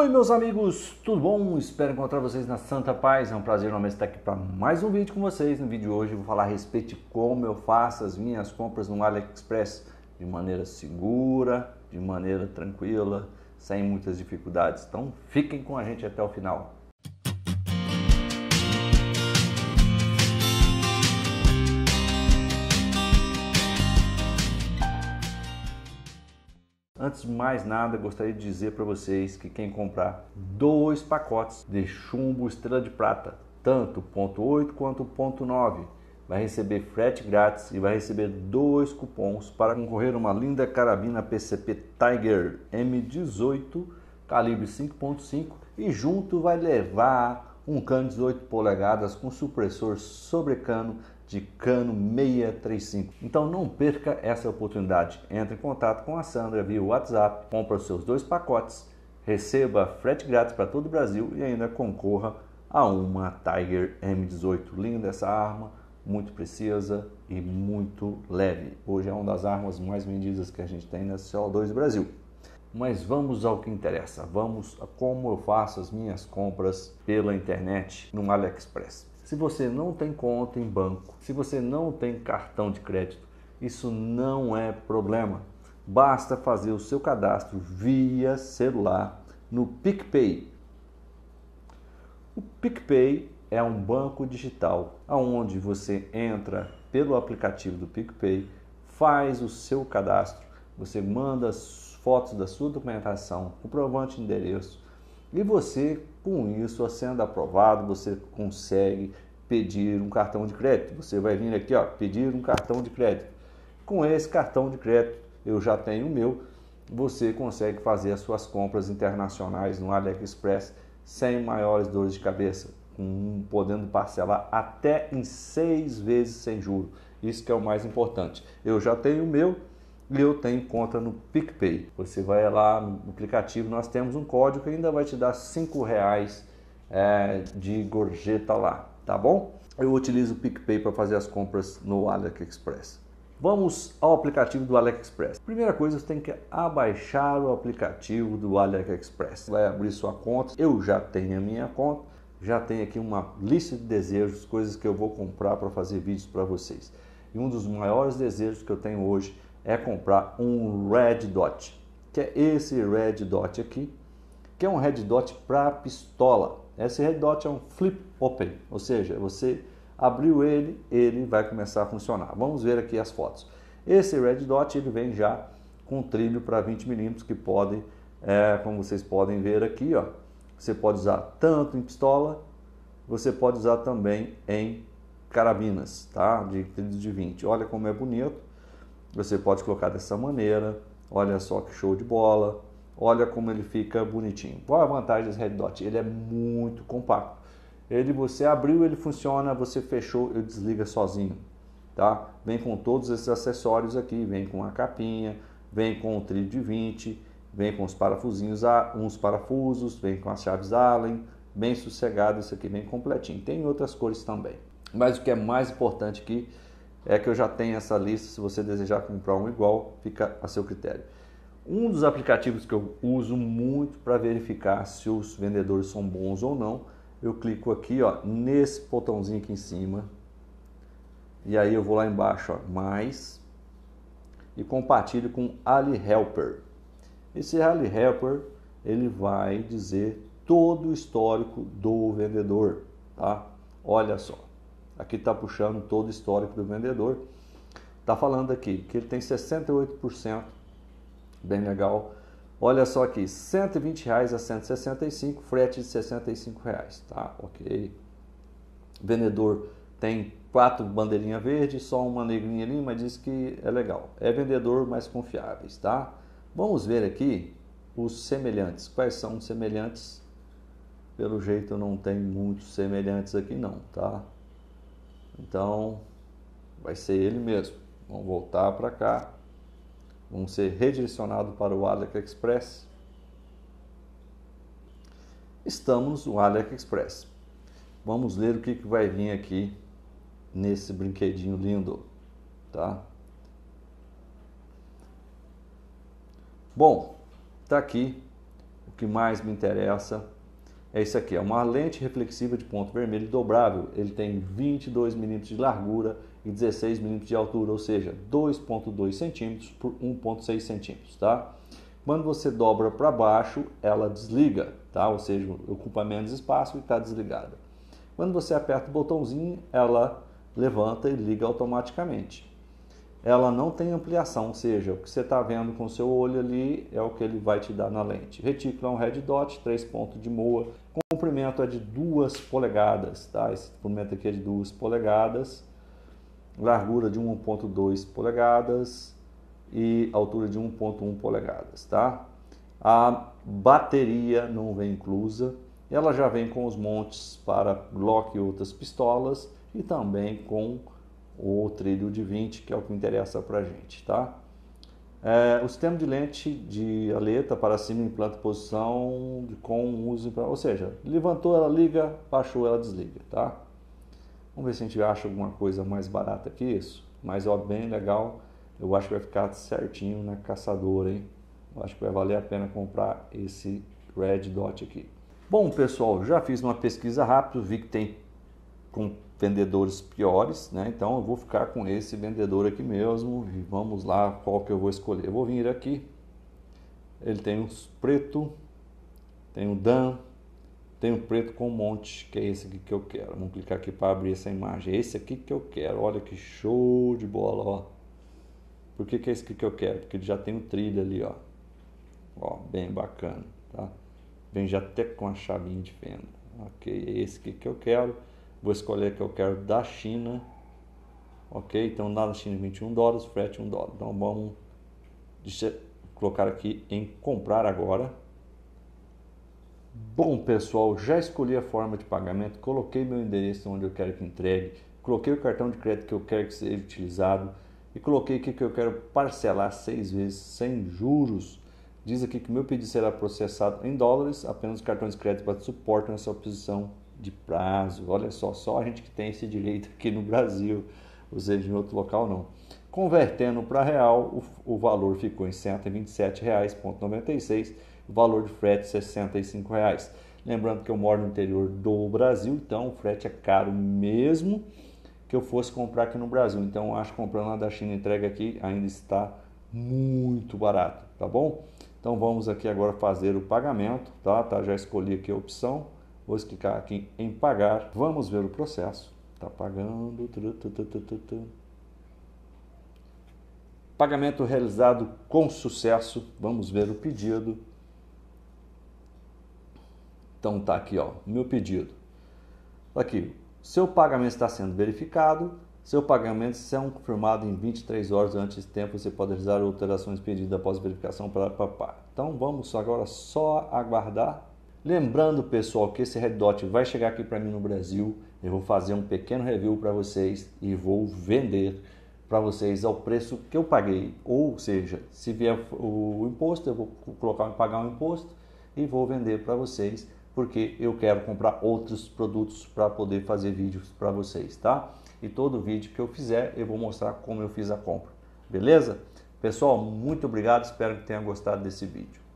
Oi meus amigos, tudo bom? Espero encontrar vocês na Santa Paz. É um prazer novamente estar aqui para mais um vídeo com vocês. No vídeo de hoje eu vou falar a respeito de como eu faço as minhas compras no AliExpress de maneira segura, de maneira tranquila, sem muitas dificuldades. Então fiquem com a gente até o final. Antes de mais nada, gostaria de dizer para vocês que quem comprar dois pacotes de chumbo estrela de prata, tanto ponto 8 quanto ponto 9, vai receber frete grátis e vai receber dois cupons para concorrer a uma linda carabina PCP Tiger M18 calibre 5.5 e junto vai levar um cano 18 polegadas com supressor sobre cano de cano 635. Então não perca essa oportunidade. Entre em contato com a Sandra via WhatsApp, compra os seus dois pacotes, receba frete grátis para todo o Brasil e ainda concorra a uma Tiger M18. Linda essa arma, muito precisa e muito leve. Hoje é uma das armas mais vendidas que a gente tem na CO2 Brasil. Mas vamos ao que interessa. Vamos a como eu faço as minhas compras pela internet no AliExpress. Se você não tem conta em banco, se você não tem cartão de crédito, isso não é problema. Basta fazer o seu cadastro via celular no PicPay. O PicPay é um banco digital aonde você entra pelo aplicativo do PicPay, faz o seu cadastro você manda as fotos da sua documentação, comprovante de endereço. E você, com isso, sendo aprovado, você consegue pedir um cartão de crédito. Você vai vir aqui, ó, pedir um cartão de crédito. Com esse cartão de crédito, eu já tenho o meu, você consegue fazer as suas compras internacionais no AliExpress sem maiores dores de cabeça, podendo parcelar até em seis vezes sem juros Isso que é o mais importante. Eu já tenho o meu, eu tenho conta no PicPay. Você vai lá no aplicativo, nós temos um código que ainda vai te dar cinco reais é, de gorjeta lá, tá bom? Eu utilizo o PicPay para fazer as compras no AliExpress. Vamos ao aplicativo do AliExpress. Primeira coisa, você tem que abaixar o aplicativo do AliExpress. Vai abrir sua conta. Eu já tenho a minha conta. Já tenho aqui uma lista de desejos, coisas que eu vou comprar para fazer vídeos para vocês. E um dos maiores desejos que eu tenho hoje é comprar um Red Dot, que é esse Red Dot aqui, que é um Red Dot para pistola. Esse Red Dot é um flip open, ou seja, você abriu ele, ele vai começar a funcionar. Vamos ver aqui as fotos. Esse Red Dot ele vem já com trilho para 20 milímetros que pode é, como vocês podem ver aqui, ó, você pode usar tanto em pistola, você pode usar também em carabinas, tá? De trilho de 20. Olha como é bonito. Você pode colocar dessa maneira. Olha só que show de bola. Olha como ele fica bonitinho. Qual a vantagem desse Red Dot? Ele é muito compacto. Ele você abriu, ele funciona, você fechou, ele desliga sozinho, tá? Vem com todos esses acessórios aqui, vem com a capinha, vem com o trilho de 20, vem com os parafusinhos, ah, uns parafusos, vem com as chaves Allen, bem sossegado, isso aqui bem completinho. Tem outras cores também. Mas o que é mais importante aqui é que eu já tenho essa lista. Se você desejar comprar um igual, fica a seu critério. Um dos aplicativos que eu uso muito para verificar se os vendedores são bons ou não, eu clico aqui, ó, nesse botãozinho aqui em cima. E aí eu vou lá embaixo, ó, mais e compartilho com Ali Helper. Esse Ali Helper, ele vai dizer todo o histórico do vendedor, tá? Olha só aqui está puxando todo o histórico do vendedor, está falando aqui que ele tem 68%, bem legal. Olha só aqui, R$ reais a 165, frete de R$ reais, tá? OK. Vendedor tem quatro bandeirinhas verdes, só uma negrinha ali, mas diz que é legal. É vendedor mais confiáveis, tá? Vamos ver aqui os semelhantes. Quais são os semelhantes? Pelo jeito não tem muitos semelhantes aqui não, tá? Então, vai ser ele mesmo. Vamos voltar para cá, Vamos ser redirecionados para o AliExpress. Estamos no AliExpress. Vamos ler o que, que vai vir aqui nesse brinquedinho lindo, tá? Bom, tá aqui o que mais me interessa é isso aqui, é uma lente reflexiva de ponto vermelho dobrável. Ele tem 22 milímetros de largura e 16 milímetros de altura, ou seja, 2.2 centímetros por 1.6 centímetros, tá? Quando você dobra para baixo, ela desliga, tá? Ou seja, ocupa menos espaço e está desligada. Quando você aperta o botãozinho, ela levanta e liga automaticamente ela não tem ampliação, ou seja, o que você está vendo com o seu olho ali é o que ele vai te dar na lente. Retículo é um red dot, 3 pontos de moa, comprimento é de 2 polegadas, tá? Esse comprimento aqui é de 2 polegadas, largura de 1.2 polegadas e altura de 1.1 polegadas, tá? A bateria não vem inclusa, ela já vem com os montes para Glock e outras pistolas e também com ou trilho de 20, que é o que interessa para a gente, tá? É, o sistema de lente de aleta para cima implanta posição de, com uso, para ou seja, levantou ela liga, baixou ela desliga, tá? Vamos ver se a gente acha alguma coisa mais barata que isso, mas ó, bem legal, eu acho que vai ficar certinho na caçadora, hein? Eu acho que vai valer a pena comprar esse Red Dot aqui. Bom pessoal, já fiz uma pesquisa rápida, vi que tem com vendedores piores, né? Então eu vou ficar com esse vendedor aqui mesmo e vamos lá, qual que eu vou escolher? Eu vou vir aqui. Ele tem um preto, tem um dan, tem um preto com um monte, que é esse aqui que eu quero. Vamos clicar aqui para abrir essa imagem. Esse aqui que eu quero. Olha que show de bola, ó. Por que, que é esse aqui que eu quero? Porque ele já tem um trilho ali, ó. Ó, bem bacana, tá? Vem já até com a chavinha de fenda. OK, é esse aqui que eu quero Vou escolher que eu quero da China. Ok? Então, lá na China 21 dólares, frete 1 dólar. Então, vamos colocar aqui em comprar agora. Bom, pessoal, já escolhi a forma de pagamento, coloquei meu endereço onde eu quero que entregue, coloquei o cartão de crédito que eu quero que seja utilizado e coloquei aqui que eu quero parcelar seis vezes sem juros. Diz aqui que meu pedido será processado em dólares, apenas cartões de crédito para suporte nessa opção de prazo. Olha só, só a gente que tem esse direito aqui no Brasil, ou seja, em outro local não. Convertendo para real, o, o, valor ficou em R$ 127,96, o valor de frete R$ reais. Lembrando que eu moro no interior do Brasil, então o frete é caro mesmo que eu fosse comprar aqui no Brasil. Então acho que comprando lá da China entrega aqui ainda está muito barato, tá bom? Então vamos aqui agora fazer o pagamento, tá? tá já escolhi aqui a opção Vou clicar aqui em pagar. Vamos ver o processo. Está pagando. Pagamento realizado com sucesso. Vamos ver o pedido. Então tá aqui, ó, meu pedido. Tá aqui, seu pagamento está sendo verificado. Seu pagamento será é confirmado em 23 horas antes desse tempo. Você pode realizar alterações pedidas após verificação para papá. Então vamos agora só aguardar Lembrando, pessoal, que esse Red Dot vai chegar aqui para mim no Brasil. Eu vou fazer um pequeno review para vocês e vou vender para vocês ao preço que eu paguei. Ou seja, se vier o imposto, eu vou colocar pagar um imposto e vou vender para vocês, porque eu quero comprar outros produtos para poder fazer vídeos para vocês, tá? E todo vídeo que eu fizer, eu vou mostrar como eu fiz a compra. Beleza? Pessoal, muito obrigado, espero que tenham gostado desse vídeo.